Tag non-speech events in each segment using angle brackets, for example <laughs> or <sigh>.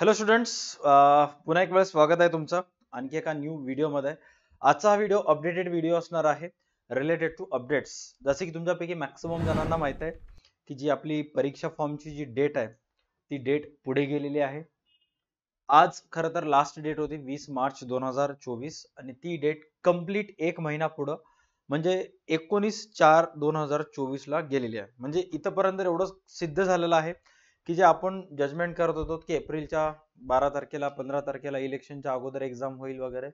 Hello students uh, पुन्हा एक वेळेस स्वागत आहे तुमचं आणखी एका न्यू व्हिडिओमध्ये आजचा हा व्हिडिओ अपडेटेड व्हिडिओ असणार आहे रिलेटेड टू अपडेट्स जसे की तुमच्यापैकी मॅक्सिमम जणांना माहीत आहे की जी आपली परीक्षा फॉर्मची जी डेट आहे ती डेट पुढे गेलेली आहे आज खरं तर लास्ट डेट होती वीस मार्च दोन हजार चोवीस आणि ती डेट कम्प्लीट एक महिना पुढं म्हणजे एकोणीस चार दोन हजार चोवीसला गेलेली आहे म्हणजे इथंपर्यंत एवढं सिद्ध झालेलं आहे की जे आपण जजमेंट करत होतो की एप्रिलच्या बारा तारखेला पंधरा तारखेला इलेक्शनच्या अगोदर एक्झाम होईल वगैरे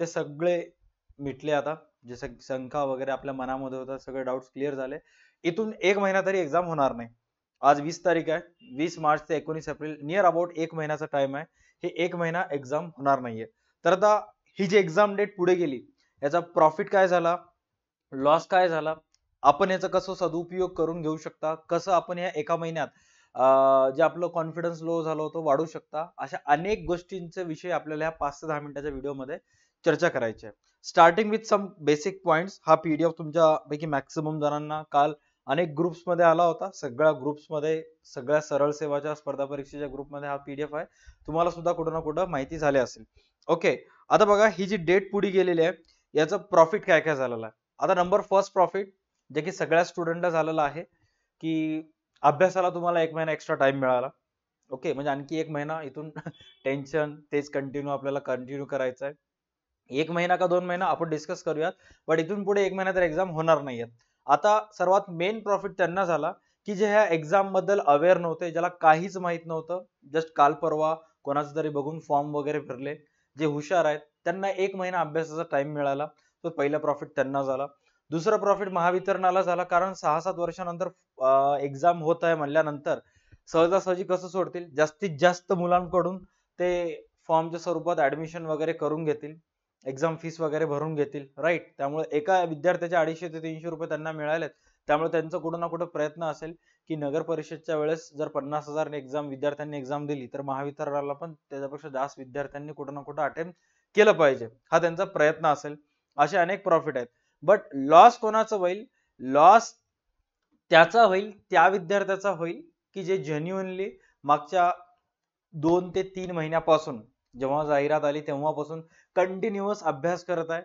ते सगळे मिटले आता जे शंका वगैरे आपल्या मनामध्ये होता सगळे डाऊट्स क्लिअर झाले इथून एक महिना तरी एक्झाम होणार नाही आज वीस तारीख आहे वीस मार्च ते एकोणीस एप्रिल नियर अबाउट एक महिन्याचा टाइम आहे हे एक महिना एक्झाम होणार नाहीये तर आता ही जी एक्झाम डेट पुढे गेली याचा प्रॉफिट काय झाला लॉस काय झाला आपण याचा कसं सदुपयोग करून घेऊ शकता कसं आपण या एका महिन्यात जे आपलं कॉन्फिडन्स लो झालं होतं वाढू शकता अशा अनेक गोष्टींचे विषय आपल्याला ह्या पाच ते दहा मिनिटाच्या व्हिडिओमध्ये चर्चा करायची आहे starting with some basic points हा पीडीएफ तुमच्यापैकी मॅक्सिमम जणांना काल अनेक ग्रुप्समध्ये आला होता सगळ्या ग्रुप्समध्ये सगळ्या सरळ सेवाच्या स्पर्धा परीक्षेच्या ग्रुपमध्ये हा पीडीएफ आहे तुम्हाला सुद्धा कुठं ना कुठं माहिती झाली असेल ओके आता बघा ही जी डेट पुढे गेलेली आहे याचं प्रॉफिट काय काय झालेलं आहे आता नंबर फर्स्ट प्रॉफिट जे की सगळ्या स्टुडंटला झालेलं आहे की अभ्यासाला तुम्हाला एक महिना एक्स्ट्रा टाइम मिळाला ओके म्हणजे आणखी एक महिना इथून टेन्शन <laughs> तेच कंटिन्यू आपल्याला कंटिन्यू करायचं आहे एक महिना का दोन महिना आपण डिस्कस करूयात बट इथून पुढे एक महिना तर एक्झाम होणार नाहीयेत आता सर्वात मेन प्रॉफिट त्यांना झाला की जे ह्या एक्झाम बद्दल अवेअर नव्हते ज्याला काहीच माहीत नव्हतं जस्ट काल परवा कोणाचं तरी बघून फॉर्म वगैरे भरले जे हुशार आहेत त्यांना एक महिना अभ्यासाचा टाइम मिळाला तो पहिला प्रॉफिट त्यांना झाला दुसरं प्रॉफिट महावितरणाला झाला कारण सहा सात वर्षानंतर एक्झाम होत आहे म्हणल्यानंतर सहजासहजी कसं सोडतील जास्तीत जास्त मुलांकडून ते फॉर्मच्या स्वरूपात ऍडमिशन वगैरे करून घेतील एक्झाम फीस वगैरे भरून घेतील राईट त्यामुळे एका विद्यार्थ्याचे अडीचशे ते तीनशे रुपये त्यांना मिळालेत त्यामुळे त्यांचा कुठं ना कुठं प्रयत्न असेल की नगर परिषदच्या वेळेस जर पन्नास हजार एक्झाम विद्यार्थ्यांनी एक्झाम दिली तर महावितरणाला पण त्याच्यापेक्षा जास्त विद्यार्थ्यांनी कुठं ना कुठं अटेम्प्ट केलं पाहिजे हा त्यांचा प्रयत्न असेल असे अनेक प्रॉफिट आहेत बट लॉस कोणाचं होईल लॉस त्याचा होईल त्या विद्यार्थ्याचा होईल की जे जेन्युअनली मागच्या दोन ते तीन महिन्यापासून जेव्हा जाहिरात आली तेव्हापासून कंटिन्युअस अभ्यास करत आहे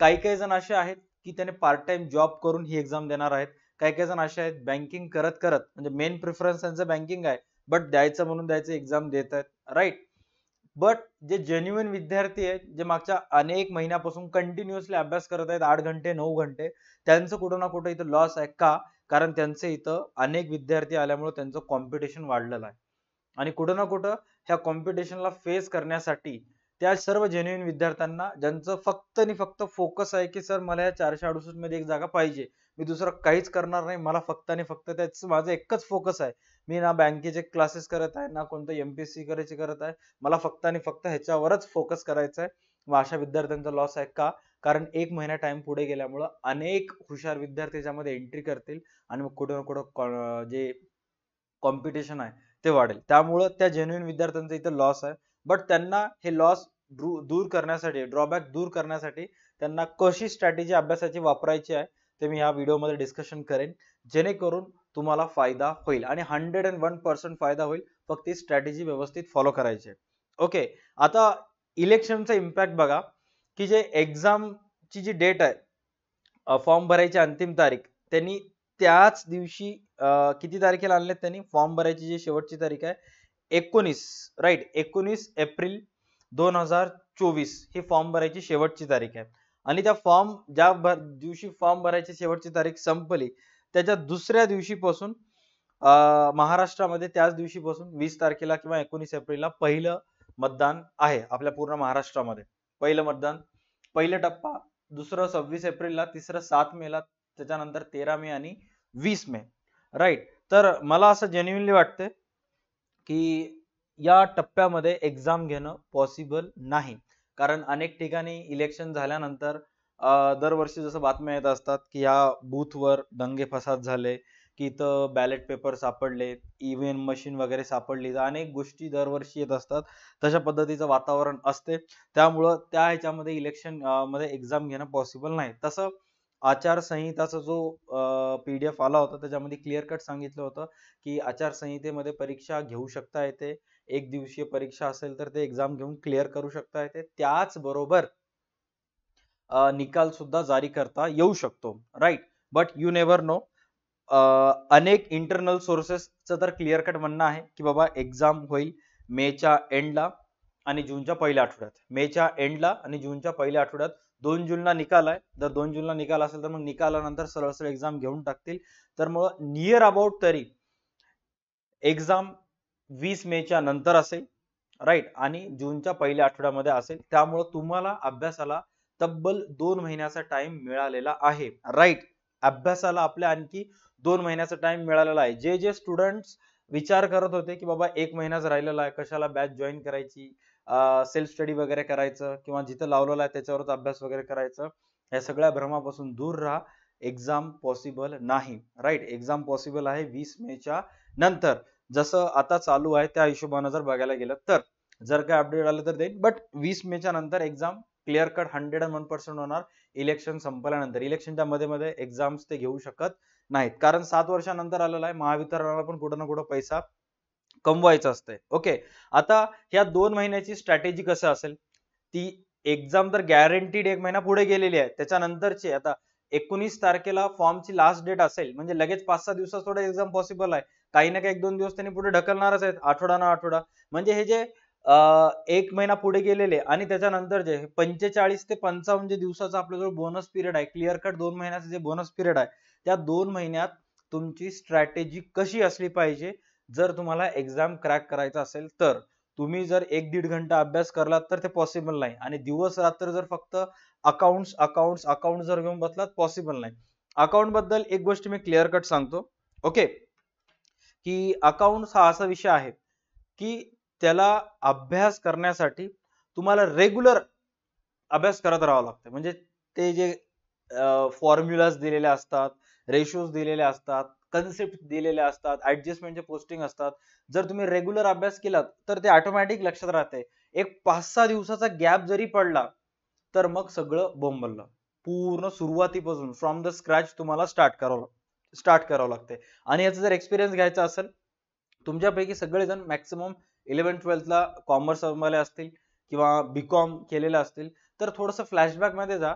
काही काही जण असे आहेत की त्याने पार्ट टाइम जॉब करून ही एक्झाम देणार आहेत काही काही जण असे आहेत बँकिंग करत करत म्हणजे मेन प्रिफरन्स त्यांचं बँकिंग आहे बट द्यायचं म्हणून द्यायचं एक्झाम देत आहेत राईट बट जे जेन्युन विद्यार्थी आहेत जे मागच्या अनेक महिन्यापासून कंटिन्युअसली अभ्यास करत आहेत आठ घंटे नऊ घंटे त्यांचं कुठं ना कुठं इथं लॉस आहे का कारण त्यांचे इथं अनेक विद्यार्थी आल्यामुळे त्यांचं कॉम्पिटिशन वाढलेलं आहे आणि कुठं ना कुठं ह्या कॉम्पिटिशनला फेस करण्यासाठी त्या सर्व जेन्युन विद्यार्थ्यांना ज्यांचं फक्त आणि फक्त फोकस आहे की सर मला या चारशे अडुसष्ट मध्ये एक जागा पाहिजे मी दुसरं काहीच करणार नाही मला फक्त आणि फक्त त्याच माझं एकच फोकस आहे मी ना बँकेचे क्लासेस करत आहे ना कोणतं एमपीएससी करायची करत आहे मला फक्त आणि फक्त ह्याच्यावरच फोकस करायचं आहे मग अशा विद्यार्थ्यांचा लॉस आहे का कारण एक महिना टाइम पुढे गेल्यामुळं अनेक हुशार विद्यार्थी मध्ये एंट्री करतील आणि मग कुठं ना कुठं जे कॉम्पिटिशन आहे ते वाढेल त्यामुळं त्या जेन्युइन विद्यार्थ्यांचा इथं लॉस आहे बट त्यांना हे लॉस दूर करण्यासाठी ड्रॉबॅक दूर करण्यासाठी त्यांना कशी स्ट्रॅटेजी अभ्यासाची वापरायची आहे ते मी ह्या व्हिडिओमध्ये डिस्कशन करेन जेणेकरून तुम्हाला फायदा होईल आणि हंड्रेड अँड वन पर्सेंट फायदा होईल फक्त ही स्ट्रॅटेजी व्यवस्थित फॉलो करायची ओके आता इलेक्शनचा इम्पॅक्ट बघा की जे ची जी डेट आहे फॉर्म भरायची अंतिम तारीख त्यांनी त्याच दिवशी किती तारखेला आणले त्यांनी फॉर्म भरायची जी शेवटची तारीख आहे एकोणीस राईट एकोणीस एप्रिल दोन हजार चोवीस ही फॉर्म भरायची शेवटची तारीख आहे आणि त्या फॉर्म ज्या भर दिवशी फॉर्म भरायची शेवटची तारीख संपली त्याच्या दुसऱ्या दिवशीपासून महाराष्ट्रामध्ये त्याच दिवशीपासून वीस तारखेला किंवा एकोणीस एप्रिलला पहिलं मतदान आहे आपल्या पूर्ण महाराष्ट्रामध्ये पहिलं मतदान पहिला टप्पा दुसरं सव्वीस एप्रिलला तिसरं सात मेला त्याच्यानंतर तेरा मे आणि वीस मे राईट तर मला असं जेन्युनली वाटते की या टप्प्यामध्ये एक्झाम घेणं पॉसिबल नाही कारण अनेक ठिकाणी इलेक्शन झाल्यानंतर दरवर्षी जसं बातम्या येत असतात की या बूथवर दंगे फसाद झाले की इथं बॅलेट पेपर सापडले ईव्हीएम e मशीन वगैरे सापडली अनेक गोष्टी दरवर्षी येत असतात तशा पद्धतीचं वातावरण असते त्यामुळं त्या ह्याच्यामध्ये इलेक्शन मध्ये एक्झाम घेणं पॉसिबल नाही तसं आचारसंहिताचा जो पी डी एफ आला होता त्याच्यामध्ये क्लिअर कट सांगितलं होतं की आचारसंहितेमध्ये परीक्षा घेऊ शकता येते एक दिवसीय परीक्षा असेल तर ते एक्झाम घेऊन क्लिअर करू शकता येते त्याचबरोबर निकाल सुद्धा जारी करता येऊ शकतो right but you never know अनेक इंटरनल सोर्सेसचं तर क्लिअर कट म्हणणं आहे की बाबा एक्झाम होईल मेच्या एंडला आणि जूनच्या पहिल्या आठवड्यात मेच्या एंडला आणि जूनच्या पहिल्या आठवड्यात दोन जूनला निकाल आहे जर दोन जूनला निकाल असेल तर मग निकालानंतर सरळ सरळ एक्झाम घेऊन टाकतील तर मग नियर अबाउट तरी एक्झाम वीस मेच्या नंतर असेल राईट आणि जूनच्या पहिल्या आठवड्यामध्ये असेल त्यामुळं तुम्हाला अभ्यासाला तब्बल दोन महिन्याचा टाइम मिळालेला आहे राईट अभ्यासाला आपल्या आणखी दोन महिन्याचा टाइम मिळालेला आहे जे जे स्टुडंट विचार करत होते की बाबा एक महिनाच राहिलेला आहे कशाला बॅच जॉईन करायची सेल्फ स्टडी वगैरे करायचं किंवा जिथं लावलेलं आहे त्याच्यावरच अभ्यास वगैरे करायचं या सगळ्या भ्रमापासून दूर राहा एक्झाम पॉसिबल नाही राईट एक्झाम पॉसिबल आहे वीस मेच्या नंतर जसं आता चालू आहे त्या हिशोबाने जर बघायला गेलं तर जर काय अपडेट आलं तर देईन बट वीस च्या नंतर exam clear cut hundred and one percent होणार इलेक्शन संपल्यानंतर इलेक्शनच्या मध्ये मध्ये एक्झाम्स ते घेऊ शकत नाहीत कारण सात वर्षानंतर आलेला आहे महावितरणाला पण कुठं ना कुठं पैसा कमवायचा असतंय ओके आता ह्या दोन महिन्याची स्ट्रॅटेजी कसं असेल ती एक्झाम तर गॅरंटीड एक महिना पुढे गेलेली आहे त्याच्यानंतरची आता एकोणीस तारखेला फॉर्मची लास्ट डेट असेल म्हणजे लगेच पाच सहा दिवसात थोडं एक्झाम पॉसिबल आहे काही ना काही एक दोन दिवस त्यांनी पुढे ढकलणारच आहेत आठवडा ना आठवडा म्हणजे हे जे एक महिना पुढे गेलेले आणि त्याच्यानंतर जे पंचेचाळीस ते पंचावन्न जे दिवसाचा जो बोनस पिरियड आहे क्लिअर कट दोन महिन्याचा जे बोनस पिरियड आहे त्या दोन महिन्यात तुमची स्ट्रॅटेजी कशी असली पाहिजे जर तुम्हाला एक्झाम क्रॅक करायचा असेल तर तुम्ही जर एक दीड घंटा अभ्यास करलात तर ते पॉसिबल नाही आणि दिवस रात्र जर फक्त अकाउंट्स अकाउंट्स अकाउंट जर घेऊन बसलात पॉसिबल नाही अकाउंट बद्दल एक गोष्ट मी क्लिअर कट सांगतो ओके की अकाउंट हा असा विषय आहे की त्याला अभ्यास करण्यासाठी तुम्हाला रेग्युलर अभ्यास करत राहावं लागतं म्हणजे ते जे फॉर्म्युलाज दिलेले असतात रेशोज दिलेले असतात कन्सेप्ट दिलेले असतात ऍडजस्टमेंटचे पोस्टिंग असतात जर तुम्ही रेग्युलर अभ्यास केलात तर ते ऑटोमॅटिक लक्षात राहते एक पाच सहा दिवसाचा गॅप जरी पडला तर मग सगळं बोंबललं पूर्ण सुरुवातीपासून फ्रॉम द स्क्रॅच तुम्हाला स्टार्ट करावं लागतं स्टार्ट करावं लागते आणि याचा जर एक्सपिरियन्स घ्यायचा असेल तुमच्यापैकी सगळेजण मॅक्सिमम इलेव्हन ट्वेल्थला कॉमर्स वाले असतील किंवा बी कॉम केलेलं असतील तर थोडंसं मध्ये जा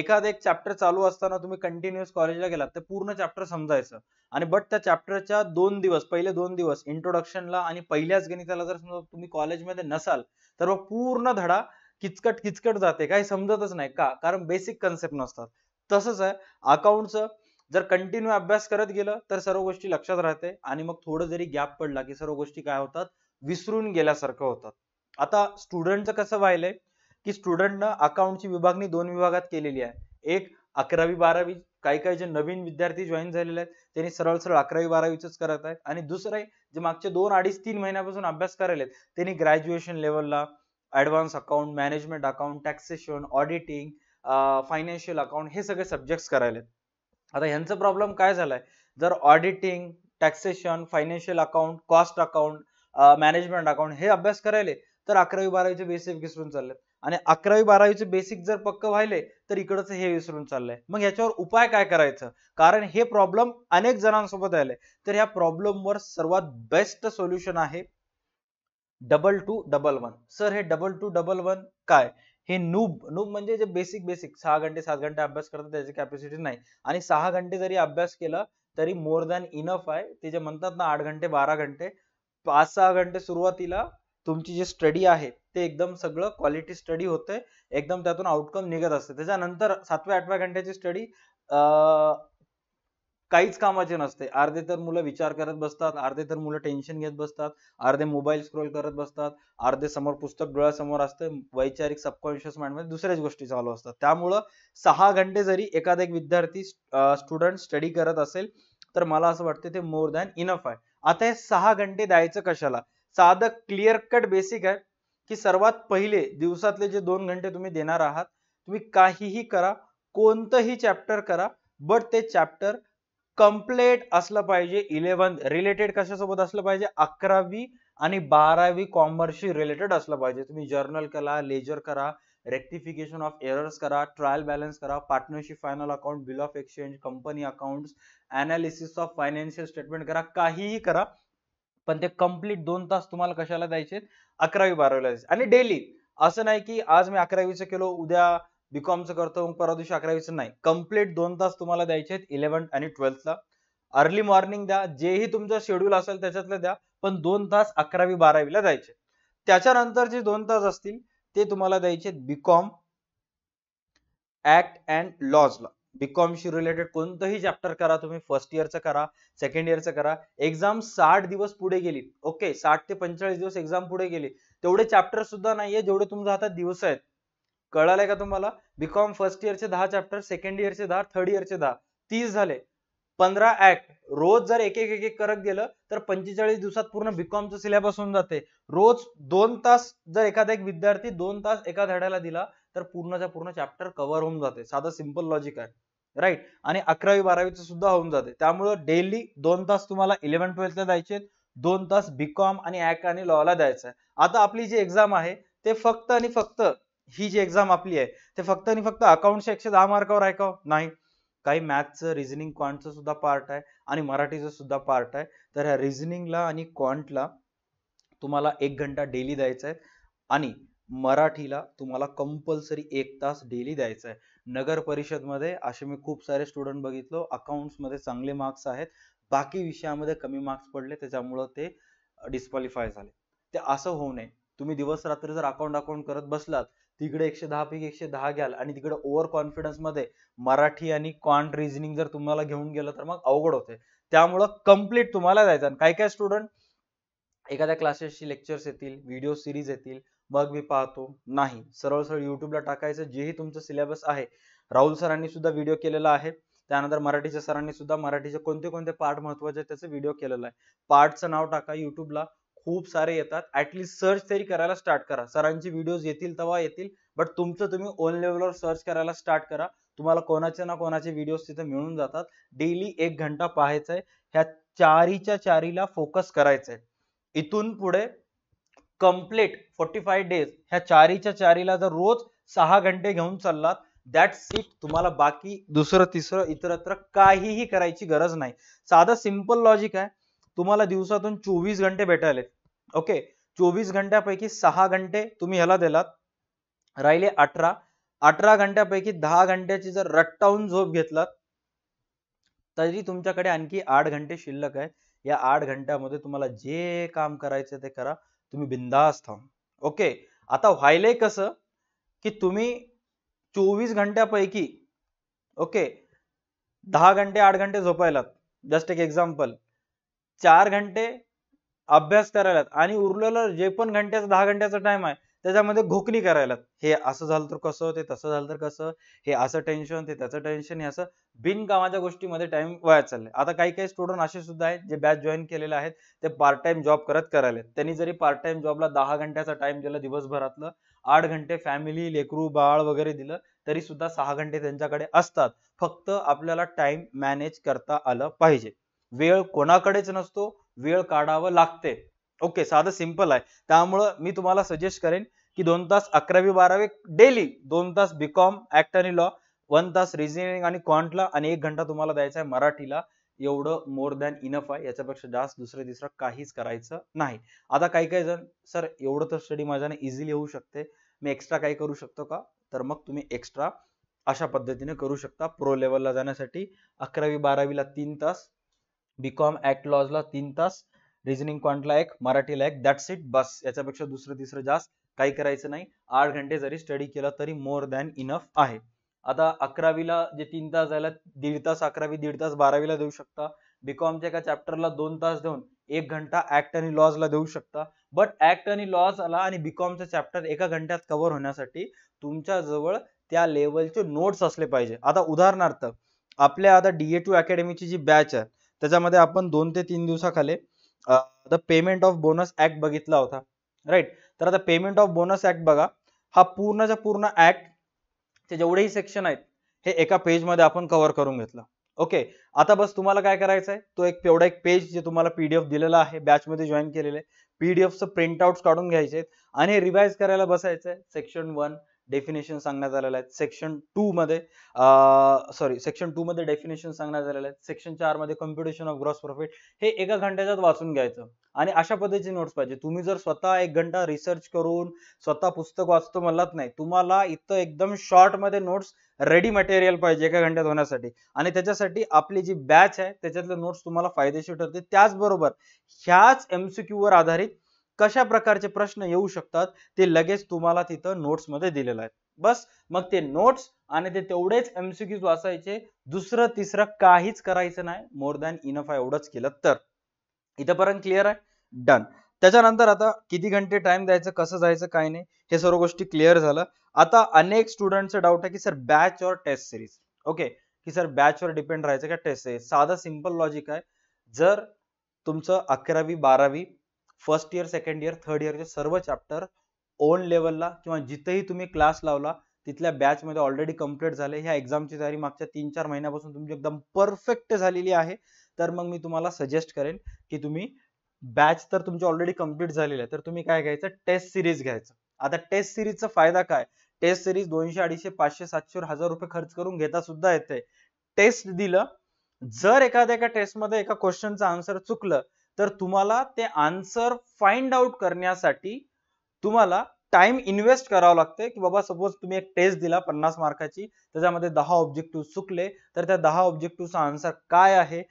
एखादं एक चॅप्टर चालू असताना तुम्ही कंटिन्युअस कॉलेजला गेलात तर पूर्ण चॅप्टर समजायचं आणि बट त्या चॅप्टरच्या दोन दिवस पहिले दोन दिवस इंट्रोडक्शनला आणि पहिल्याच गणिताला जर समजा तुम्ही कॉलेजमध्ये नसाल तर मग पूर्ण धडा किचकट किचकट जाते काही समजतच नाही का कारण बेसिक कन्सेप्ट नसतात तसंच आहे अकाउंटचं जर कंटिन्यू अभ्यास करत गेलं तर सर्व गोष्टी लक्षात राहते आणि मग थोडं जरी गॅप पडला की सर्व गोष्टी काय होतात विसरून गेल्यासारखं होतात आता स्टुडंटचं कसं व्हायलंय की स्टुडंटनं अकाउंटची विभागणी दोन विभागात केलेली आहे एक अकरावी बारावी काही काही जे नवीन विद्यार्थी जॉईन झालेले आहेत त्यांनी सरळ सरळ अकरावी बारावीच करत आहेत आणि दुसरं आहे जे मागच्या दोन अडीच तीन महिन्यापासून अभ्यास करायला त्यांनी ग्रॅज्युएशन लेवलला advance account management account taxation auditing financial account हे सगळे सब्जेक्ट्स करायलेत आता ह्यांचा प्रॉब्लेम काय झालाय जर auditing taxation financial account cost account management account हे अभ्यास करायले तर अकरावी बारावीचे बेसिक विसरून चालले आणि अकरावी बारावीचे बेसिक जर पक्क व्हायले तर इकडचं हे विसरून चाललंय मग याच्यावर उपाय काय करायचं कारण हे प्रॉब्लेम अनेक जणांसोबत आले तर ह्या प्रॉब्लेमवर सर्वात बेस्ट सोल्युशन आहे double two double one sir हे डबल टू डबल वन काय हे नूब नूब म्हणजे जे बेसिक बेसिक सहा घंटे सात घंटे अभ्यास करतात त्याची कॅपॅसिटी नाही आणि सहा घंटे जरी अभ्यास केला तरी मोर दॅन इनफ आहे ते जे म्हणतात ना आठ घंटे बारा घंटे पाच सहा घंटे सुरुवातीला तुमची जी स्टडी आहे ते एकदम सगळं क्वालिटी स्टडी होते एकदम त्यातून आउटकम निघत असते त्याच्यानंतर सातव्या आठव्या घंट्याची स्टडी काहीच कामाचे नसते अर्धे तर मुलं विचार करत बसतात अर्धे तर मुलं टेन्शन घेत बसतात अर्धे मोबाईल स्क्रोल करत बसतात अर्धे समोर पुस्तक डोळ्यासमोर असतं वैचारिक सबकॉन्शियस माइंडमध्ये दुसऱ्याच गोष्टी चालू असतात त्यामुळं सहा घंटे जरी एखादा एक विद्यार्थी स्टुडंट स्टडी करत असेल तर मला असं वाटतं ते मोर दॅन इनफ आहे आता हे सहा घंटे द्यायचं कशाला साधं क्लिअर कट बेसिक आहे की सर्वात पहिले दिवसातले जे दोन घंटे तुम्ही देणार आहात तुम्ही काहीही करा कोणतंही चॅप्टर करा बट ते चॅप्टर कम्प्लेट असलं पाहिजे इलेव्हन रिलेटेड कशासोबत असलं पाहिजे अकरावी आणि बारावी कॉमर्सशी रिलेटेड असलं पाहिजे तुम्ही जर्नल करा लेजर करा रेक्टिफिकेशन ऑफ एरर्स करा ट्रायल बॅलन्स करा partnership final account bill of exchange company account analysis of financial statement करा काहीही करा पण ते कम्प्लीट दोन तास तुम्हाला कशाला द्यायचे अकरावी बारावीला द्यायचे आणि डेली असं नाही की आज मी अकरावीचं केलो उद्या बीकॉमचं करतो मग परवा दिवशी अकरावीचं नाही कम्प्लीट दोन तास तुम्हाला द्यायचे आहेत इलेव्हन्थ आणि ट्वेल्थला अर्ली मॉर्निंग द्या जेही तुमचं शेड्यूल असेल त्याच्यातलं द्या पण दोन तास अकरावी बारावीला द्यायचे त्याच्यानंतर जे दोन तास असतील ते तुम्हाला द्यायचे बीकॉम ऍक्ट अँड लॉजला शी रिलेटेड कोणतंही चॅप्टर करा तुम्ही फर्स्ट इयरचं करा सेकंड इयरचं करा एक्झाम साठ दिवस पुढे गेली ओके साठ ते पंचेचाळीस दिवस एक्झाम पुढे गेली तेवढे चॅप्टर सुद्धा नाहीये जेवढे तुमच्या हातात दिवस आहेत कळालंय का तुम्हाला बीकॉम फर्स्ट इयरचे दहा चॅप्टर सेकंड इयरचे दहा थर्ड इयरचे दहा तीस झाले पंधरा ऍक्ट रोज जर एक एक एक करत गेलं तर पंचेचाळीस दिवसात पूर्ण बीकॉमचं सिलेबस होऊन जाते रोज दोन तास जर एखादा एक विद्यार्थी दोन तास एका धड्याला दिला तर पूर्णचा पूर्ण चॅप्टर कव्हर होऊन जाते साधं सिंपल लॉजिक आहे राईट आणि अकरावी बारावीचं सुद्धा होऊन जाते त्यामुळं डेली दोन तास तुम्हाला इलेव्हन ट्वेल्थला द्यायचे दोन तास बीकॉम आणि ऍक्ट आणि लॉला द्यायचं आहे आता आपली जी एक्झाम आहे ते फक्त आणि फक्त ही जी एक्झाम आपली आहे ते फक्त आणि फक्त अकाउंटच्या एकशे दहा मार्कावर आहे का हो? नाही काही मॅथचं रिझनिंग क्वांटचं सुद्धा पार्ट आहे आणि मराठीचं सुद्धा पार्ट आहे तर ह्या रिझनिंगला आणि क्वांटला तुम्हाला एक घंटा डेली द्यायचा आहे आणि मराठीला तुम्हाला कंपल्सरी एक तास डेली द्यायचा आहे नगर परिषदमध्ये असे मी खूप सारे स्टुडंट बघितलो अकाउंट्समध्ये चांगले मार्क्स आहेत बाकी विषयामध्ये कमी मार्क्स पडले त्याच्यामुळे ते डिस्क्वालिफाय झाले ते असं होऊ नये तुम्ही दिवस रात्र जर अकाउंट अकाउंट करत बसलात तिकडे एकशे दहा पैकी एकशे दहा घ्याल आणि तिकडे ओव्हर कॉन्फिडन्समध्ये मराठी आणि क्वांट रिझनिंग जर तुम्हाला घेऊन गेलं तर मग अवघड होते त्यामुळं कम्प्लीट तुम्हाला जायचं काही काय स्टुडंट एखाद्या क्लासेसची लेक्चर्स येतील व्हिडिओ सिरीज येतील मग मी पाहतो नाही सरळ सरळ युट्यूबला टाकायचं जेही तुमचं सिलेबस आहे राहुल सरांनी सुद्धा व्हिडिओ केलेला आहे त्यानंतर मराठीच्या सरांनी सुद्धा मराठीचे कोणते कोणते पार्ट महत्वाचे त्याचं व्हिडिओ केलेला आहे पार्टचं नाव टाका युट्यूबला खूप सारे येतात ऍटलीस्ट सर्च तरी करायला स्टार्ट करा सरांचे व्हिडिओज येतील तेव्हा येतील बट तुमचं तुम्ही ओन लेवलवर सर्च करायला स्टार्ट करा तुम्हाला कोणाचे ना कोणाचे व्हिडिओज तिथे मिळून जातात डेली एक घंटा पाहायचा ह्या चारीच्या चारीला फोकस करायचंय इथून पुढे कम्प्लीट फोर्टी फाय डेज ह्या चारीच्या चारीला जर रोज सहा घंटे घेऊन चाललात दॅट सीट तुम्हाला बाकी दुसरं तिसरं इतरत्र काहीही करायची गरज नाही साधं सिम्पल लॉजिक आहे तुम्हाला दिवसातून चोवीस घंटे भेटायले ओके चोवीस घंट्यापैकी सहा घंटे तुम्ही ह्याला दिलात राहिले अठरा अठरा घंट्यापैकी दहा घंट्याची जर रट्टावून झोप घेतलात तरी तुमच्याकडे आणखी आठ घंटे शिल्लक आहेत या आठ घंट्यामध्ये तुम्हाला जे काम करायचं ते करा तुम्ही बिंदास थांब ओके आता व्हायलंय कसं की तुम्ही चोवीस घंट्यापैकी ओके दहा घंटे आठ घंटे झोपायलात जस्ट एक एक्झाम्पल चार घंटे अभ्यास करायलात आणि उरलेलं जे पण घंट्याचा दहा घंट्याचा टाइम आहे त्याच्यामध्ये घोकणी करायलात हे असं झालं तर कसं ते तसं झालं तर कसं हे असं टेन्शन ते त्याचं टेन्शन हे असं बिनकामाच्या गोष्टीमध्ये टाइम वाया चालले आता काही काही स्टुडंट असे सुद्धा आहेत जे बॅच जॉईन केलेले आहेत ते पार्ट टाइम जॉब करत करायला त्यांनी जरी पार्ट टाइम जॉबला दहा घंट्याचा टाइम दिला दिवसभरातलं आठ घंटे फॅमिली लेकरू बाळ वगैरे दिलं तरी सुद्धा सहा घंटे त्यांच्याकडे असतात फक्त आपल्याला टाइम मॅनेज करता आलं पाहिजे वेळ कोणाकडेच नसतो वेळ काढावं लागते ओके साधं सिंपल आहे त्यामुळं मी तुम्हाला सजेस्ट करेन की दोन तास अकरावी बारावी डेली दोन तास बीकॉम ऍक्ट आणि लॉ वन तास रिजनिंग आणि क्वांटला आणि एक घंटा तुम्हाला द्यायचा आहे मराठीला एवढं मोर दॅन इनफ आहे याच्यापेक्षा जास्त दुसरं तिसरं काहीच करायचं नाही आता काही काही जण सर एवढं तर स्टडी माझ्याने इझिली होऊ शकते मी एक्स्ट्रा काही करू शकतो का तर मग तुम्ही एक्स्ट्रा अशा पद्धतीने करू शकता प्रो लेवलला जाण्यासाठी अकरावी बारावीला तीन तास बी कॉम ऍक्ट लॉजला तीन तास रिजनिंग क्वांटला एक मराठीला एक दॅट्स इट बस याच्यापेक्षा दुसरं तिसरं जास्त काही करायचं नाही आठ घंटे जरी स्टडी केला तरी मोर दॅन इनफ आहे आता अकरावीला जे तीन तास झाला दीड तास अकरावी दीड तास बारावीला देऊ शकता बीकॉमच्या एका चॅप्टरला दोन तास देऊन एक घंटा ऍक्ट आणि लॉजला देऊ शकता बट ऍक्ट आणि लॉज आला आणि बीकॉमचं चॅप्टर एका घंट्यात कव्हर होण्यासाठी तुमच्या जवळ त्या लेवलचे नोट्स असले पाहिजे आता उदाहरणार्थ आपल्या आता ए टू अकॅडमीची जी बॅच आहे त्याच्यामध्ये आपण दोन ते तीन दिवसाखाली the payment of bonus act बघितला होता राईट तर आता पेमेंट ऑफ बोनस ऍक्ट बघा हा पूर्णच्या पूर्ण ऍक्ट चे जेवढेही सेक्शन आहेत हे एका पेजमध्ये आपण कव्हर करून घेतलं ओके आता बस तुम्हाला काय करायचं आहे तो एक तेवढा एक पेज जे तुम्हाला पीडीएफ दिलेला आहे बॅच मध्ये जॉईन केलेले पीडीएफचं आउट काढून घ्यायचे आणि रिवाइज करायला बसायचं सेक्शन वन डेफिनेशन सांगण्यात आलेलं आहे सेक्शन टू मध्ये सॉरी सेक्शन टू मध्ये डेफिनेशन सांगण्यात आलेलं आहे सेक्शन चार मध्ये कॉम्प्युटेशन ऑफ ग्रॉस प्रॉफिट हे एका घंट्याच्यात वाचून घ्यायचं आणि अशा पद्धतीचे नोट्स पाहिजे तुम्ही जर स्वतः एक घंटा रिसर्च करून स्वतः पुस्तक वाचतो म्हणलात नाही तुम्हाला इथं एकदम शॉर्ट मध्ये नोट्स रेडी मटेरियल पाहिजे एका घंट्यात होण्यासाठी आणि त्याच्यासाठी आपली जी बॅच आहे त्याच्यातले नोट्स तुम्हाला फायदेशीर ठरते त्याचबरोबर ह्याच एमसीक्यू वर आधारित कशा प्रकारचे प्रश्न येऊ शकतात ते लगेच तुम्हाला तिथं मध्ये दिलेलं आहे बस मग ते नोट्स आणि ते तेवढेच एमसीक्यूज वाचायचे दुसरं तिसरं काहीच करायचं नाही मोर दॅन इनफ एवढंच केलं तर इथंपर्यंत क्लिअर आहे डन त्याच्यानंतर आता किती घंटे टाइम द्यायचं कसं जायचं काय नाही हे सर्व गोष्टी क्लिअर झालं आता अनेक स्टुडंटचं डाऊट आहे की सर बॅच और टेस्ट सिरीज ओके की सर बॅच वर डिपेंड राहायचं का टेस्ट सिरीज साधा सिंपल लॉजिक आहे जर तुमचं अकरावी बारावी first year second year third इयरचे सर्व चॅप्टर ओन लेवलला किंवा जिथेही तुम्ही क्लास लावला तिथल्या मध्ये ऑलरेडी कम्प्लीट झाले ह्या एक्झामची तयारी मागच्या तीन चार महिन्यापासून तुमची एकदम परफेक्ट झालेली आहे तर मग मी तुम्हाला सजेस्ट करेन की तुम्ही बॅच तर तुमची ऑलरेडी कम्प्लीट झालेली आहे तर तुम्ही काय घ्यायचं टेस्ट सिरीज घ्यायचं आता टेस्ट सिरीजचा फायदा काय टेस्ट सिरीज दोनशे अडीचशे पाचशे सातशे हजार रुपये खर्च करून घेता सुद्धा येते टेस्ट दिलं जर एखाद्या एका टेस्टमध्ये एका क्वेश्चनचं आन्सर चुकलं तर तुम्हाला ते आन्सर फाइंड आउट करण्यासाठी तुम्हाला टाइम इन्व्हेस्ट करावं लागतंय की बाबा सपोज तुम्ही एक टेस्ट दिला पन्नास मार्काची त्याच्यामध्ये दहा ऑब्जेक्टिव्ह चुकले तर त्या दहा ऑब्जेक्टिव्हचा आन्सर काय आहे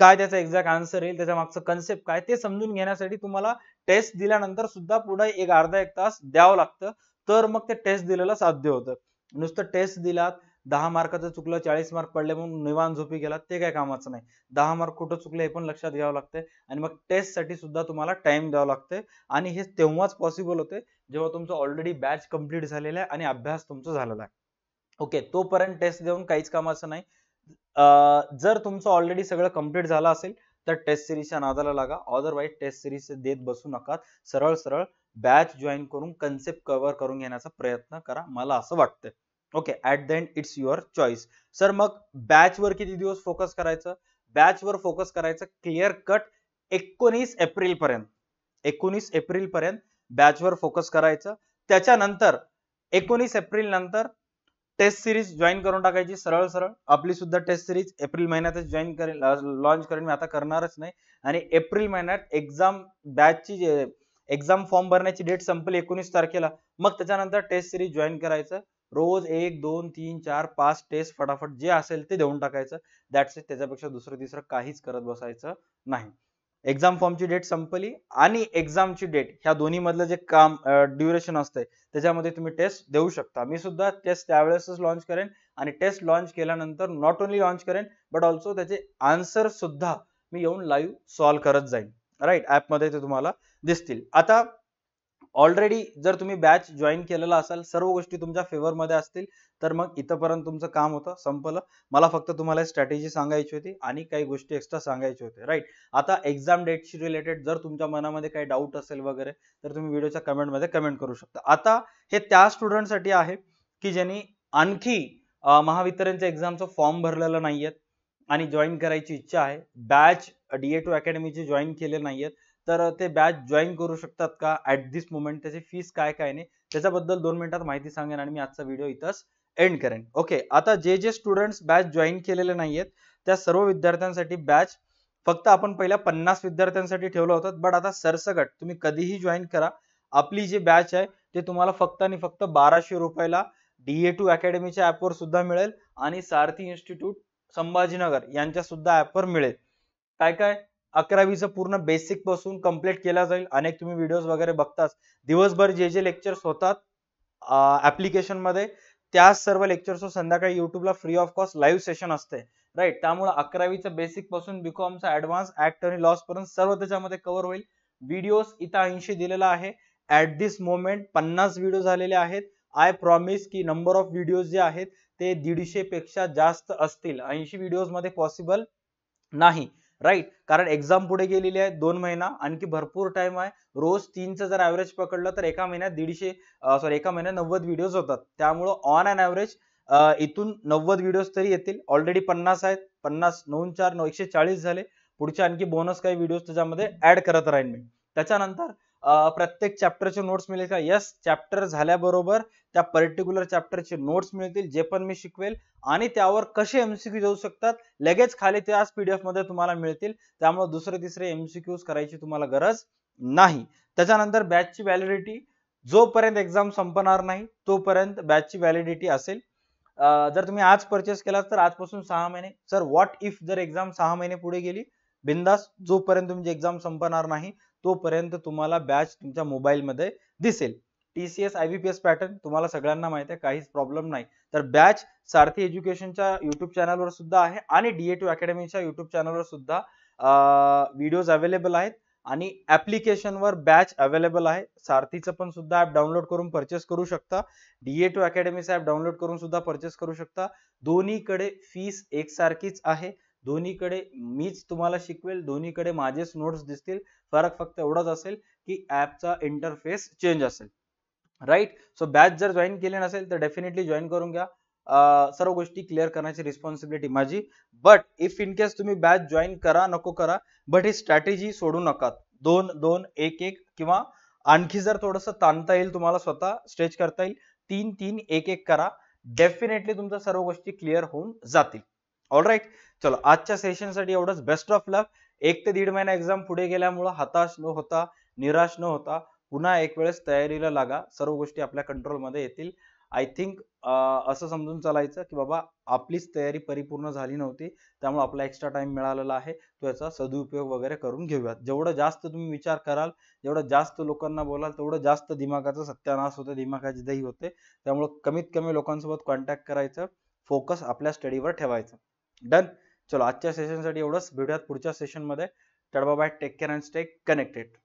काय त्याचा एक्झॅक्ट आन्सर येईल त्याच्या मागचं कन्सेप्ट काय ते समजून घेण्यासाठी तुम्हाला टेस्ट दिल्यानंतर सुद्धा पुढे एक अर्धा एक तास द्यावं लागतं तर मग ते टेस्ट दिलेलं साध्य होतं नुसतं टेस्ट दिलात दहा मार्काचं चुकलं चाळीस मार्क पडले म्हणून निवान झोपी गेला ते काय कामाचं नाही दहा मार्क कुठं चुकले हे पण लक्षात घ्यावं लागते आणि मग टेस्टसाठी सुद्धा तुम्हाला टाइम द्यावा लागते आणि हे तेव्हाच पॉसिबल होते जेव्हा तुमचं ऑलरेडी बॅच कम्प्लीट झालेला आहे आणि अभ्यास तुमचा झालेला आहे ओके तोपर्यंत टेस्ट देऊन काहीच कामाचं नाही जर तुमचं ऑलरेडी सगळं कम्प्लीट झालं असेल तर टेस्ट सिरीजच्या नादाला लागा अदरवाईज टेस्ट सिरीज देत बसू नका सरळ सरळ बॅच जॉईन करून कन्सेप्ट कव्हर करून घेण्याचा प्रयत्न करा मला असं वाटतंय okay at the end it's your choice sir मग बॅच वर किती दिवस फोकस करायचं बॅच वर फोकस करायचं क्लिअर कट एकोणीस एप्रिल पर्यंत एकोणीस एप्रिल पर्यंत बॅच वर फोकस करायचं त्याच्यानंतर एकोणीस एप्रिल नंतर टेस्ट सिरीज जॉईन करून टाकायची सरळ सरळ आपली सुद्धा टेस्ट सिरीज एप्रिल महिन्यातच जॉईन करेन लॉन्च करेन मी आता करणारच नाही आणि एप्रिल महिन्यात एक्झाम ची एक्झाम फॉर्म भरण्याची डेट संपली एकोणीस तारखेला मग त्याच्यानंतर टेस्ट सिरीज जॉईन करायचं रोज एक दोन तीन चार पाच टेस्ट फटाफट जे असेल ते देऊन टाकायचं दॅट्स इट त्याच्यापेक्षा दुसरं तिसरं काहीच करत बसायचं नाही एक्झाम फॉर्मची डेट संपली आणि एक्झामची डेट ह्या दोन्ही मधलं जे काम ड्युरेशन असतंय त्याच्यामध्ये तुम्ही टेस्ट देऊ शकता मी सुद्धा टेस्ट त्यावेळेसच लॉन्च करेन आणि टेस्ट लॉन्च केल्यानंतर नॉट ओनली लॉन्च करेन बट ऑल्सो त्याचे आन्सर सुद्धा मी येऊन लाईव्ह सॉल्व्ह करत जाईन राईट ॲपमध्ये ते तुम्हाला दिसतील आता ऑलरेडी जर तुम्ही बॅच जॉईन केलेला असाल सर्व गोष्टी तुमच्या फेवरमध्ये असतील तर मग इथंपर्यंत तुमचं काम होतं संपलं मला फक्त तुम्हाला स्ट्रॅटेजी सांगायची होती आणि काही गोष्टी एक्स्ट्रा सांगायची होती राईट आता एक्झाम डेटशी रिलेटेड जर तुमच्या मनामध्ये काही डाऊट असेल वगैरे तर तुम्ही व्हिडिओच्या कमेंटमध्ये कमेंट करू शकता आता हे त्या स्टुडंटसाठी आहे की ज्यांनी आणखी महावितरणच्या एक्झामचं फॉर्म भरलेलं नाहीयेत आणि जॉईन करायची इच्छा आहे बॅच डी ए टू अकॅडमीची जॉईन केले नाहीयेत तर ते बॅच जॉईन करू शकतात का ऍट दिस मोमेंट त्याची फीस काय काय नाही त्याच्याबद्दल दोन मिनिटात माहिती सांगेन आणि मी आजचा व्हिडिओ इथंच एंड करेन ओके आता जे जे स्टुडंट्स बॅच जॉईन केलेले नाहीयेत त्या सर्व विद्यार्थ्यांसाठी बॅच फक्त आपण पहिल्या पन्नास विद्यार्थ्यांसाठी ठेवलं होतं बट आता सरसगट तुम्ही कधीही जॉईन करा आपली जी बॅच आहे ते तुम्हाला फक्त आणि फक्त बाराशे रुपयाला ए टू अकॅडमीच्या ऍपवर सुद्धा मिळेल आणि सारथी इन्स्टिट्यूट संभाजीनगर यांच्या सुद्धा ऍपवर मिळेल काय काय अकरावीचं पूर्ण बेसिक पासून कम्प्लीट केला जाईल अनेक तुम्ही व्हिडिओज वगैरे बघताच दिवसभर जे जे लेक्चर्स होतात मध्ये त्या सर्व लेक्चर्स संध्याकाळी युट्यूबला free of cost live session असते राईट त्यामुळे अकरावीचं बेसिक पासून बीकॉमचा ऍडव्हान्स ऍक्ट आणि लॉस पर्यंत सर्व त्याच्यामध्ये कव्हर होईल व्हिडिओज इथं ऐंशी दिलेला आहे ऍट दिस मोमेंट पन्नास व्हिडिओ झालेले आहेत आय प्रॉमिस की नंबर ऑफ व्हिडिओज जे आहेत ते दीडशे पेक्षा जास्त असतील ऐंशी व्हिडिओज मध्ये पॉसिबल नाही राईट कारण एक्झाम पुढे गेलेली आहे दोन महिना आणखी भरपूर टाइम आहे रोज तीनचं जर ॲव्हरेज पकडलं तर एका महिन्यात दीडशे सॉरी एका महिन्यात नव्वद व्हिडिओज होतात त्यामुळं ऑन अँड ॲव्हरेज इथून नव्वद व्हिडिओज तरी येतील ऑलरेडी पन्नास आहेत पन्नास नऊ चार नऊ एकशे चाळीस झाले पुढचे आणखी बोनस काही व्हिडिओज त्याच्यामध्ये ऍड करत राहीन मी त्याच्यानंतर प्रत्येक चॅप्टरचे नोट्स मिळेल का यस चॅप्टर झाल्याबरोबर त्या पर्टिक्युलर चॅप्टरचे नोट्स मिळतील जे पण मी शिकवेल आणि त्यावर कसे एमसीक्यू जाऊ शकतात लगेच खाली त्याच पीडीएफ मध्ये तुम्हाला मिळतील त्यामुळे दुसरे तिसरे एमसीक्यूज करायची तुम्हाला गरज नाही त्याच्यानंतर बॅचची व्हॅलिडिटी जोपर्यंत एक्झाम संपणार नाही तोपर्यंत बॅचची व्हॅलिडिटी असेल जर तुम्ही आज परचेस केला तर आजपासून सहा महिने सर व्हॉट इफ जर एक्झाम सहा महिने पुढे गेली बिंदास जोपर्यंत तुमची एक्झाम संपणार नाही तोपर्यंत तुम्हाला बॅच तुमच्या मोबाईलमध्ये दिसेल T C S I pattern तुम्हाला सगळ्यांना माहिती आहे काहीच प्रॉब्लेम नाही तर बॅच सारथी एज्युकेशनच्या युट्यूब चॅनलवर सुद्धा आहे आणि डी टू अकॅडमीच्या युट्यूब चॅनलवर सुद्धा व्हिडिओज अवेलेबल आहेत आणि ॲप्लिकेशनवर बॅच अवेलेबल आहे सारथीचं पण सुद्धा ॲप डाउनलोड करून परचेस करू शकता डी ए टू अकॅडमीचा ॲप डाउनलोड करून सुद्धा परचेस करू शकता दोन्हीकडे फीस एकसारखीच आहे दोन्हीकडे मीच तुम्हाला शिकवेल दोन्हीकडे माझेच नोट्स दिसतील फरक फक्त एवढाच असेल की ॲपचा इंटरफेस चेंज असेल राईट सो बॅच जर जॉईन केले नसेल तर डेफिनेटली जॉईन करून घ्या सर्व गोष्टी क्लिअर करण्याची रिस्पॉन्सिबिलिटी माझी बट इफ इन केस तुम्ही बॅच जॉईन करा नको करा बट ही स्ट्रॅटेजी सोडू नका दोन दोन एक एक किंवा आणखी जर थोडंसं ताणता येईल तुम्हाला स्वतः स्ट्रेच करता येईल तीन तीन एक एक करा डेफिनेटली तुमच्या सर्व गोष्टी क्लिअर होऊन जातील ऑल राईट चलो आजच्या सेशनसाठी एवढंच बेस्ट ऑफ लक एक ते दीड महिना एक्झाम पुढे गेल्यामुळं हताश न होता निराश न होता पुन्हा एक वेळेस तयारीला लागा सर्व गोष्टी आपल्या कंट्रोलमध्ये येतील आय थिंक असं समजून चालायचं की बाबा आपलीच तयारी परिपूर्ण झाली नव्हती त्यामुळे आपला एक्स्ट्रा टाइम मिळालेला आहे तो याचा सदुपयोग वगैरे करून घेऊयात जेवढं जास्त तुम्ही विचार कराल जेवढं जास्त लोकांना बोलाल तेवढं जास्त दिमागाचा सत्यानाश होते दिमागाचे दही होते त्यामुळे कमीत कमी लोकांसोबत कॉन्टॅक्ट करायचं फोकस आपल्या स्टडीवर ठेवायचं डन चलो आजच्या सेशनसाठी एवढंच भेटूयात पुढच्या सेशनमध्ये तडबा bye take care and stay connected